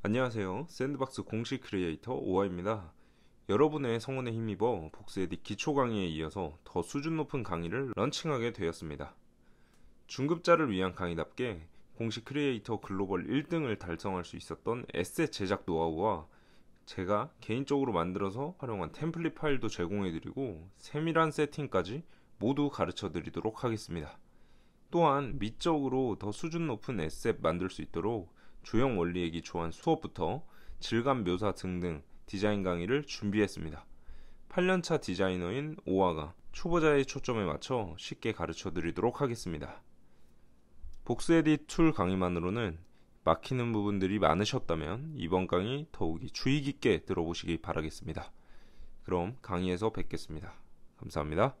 안녕하세요. 샌드박스 공식 크리에이터 오아입니다. 여러분의 성원에 힘입어 복스에디 기초 강의에 이어서 더 수준 높은 강의를 런칭하게 되었습니다. 중급자를 위한 강의답게 공식 크리에이터 글로벌 1등을 달성할 수 있었던 에세 제작 노하우와 제가 개인적으로 만들어서 활용한 템플릿 파일도 제공해드리고 세밀한 세팅까지 모두 가르쳐드리도록 하겠습니다. 또한 미적으로 더 수준 높은 에셋 만들 수 있도록 조형 원리에 기초한 수업부터 질감 묘사 등등 디자인 강의를 준비했습니다. 8년차 디자이너인 오아가 초보자의 초점에 맞춰 쉽게 가르쳐 드리도록 하겠습니다. 복스에딧 툴 강의만으로는 막히는 부분들이 많으셨다면 이번 강의 더욱이 주의 깊게 들어보시기 바라겠습니다. 그럼 강의에서 뵙겠습니다. 감사합니다.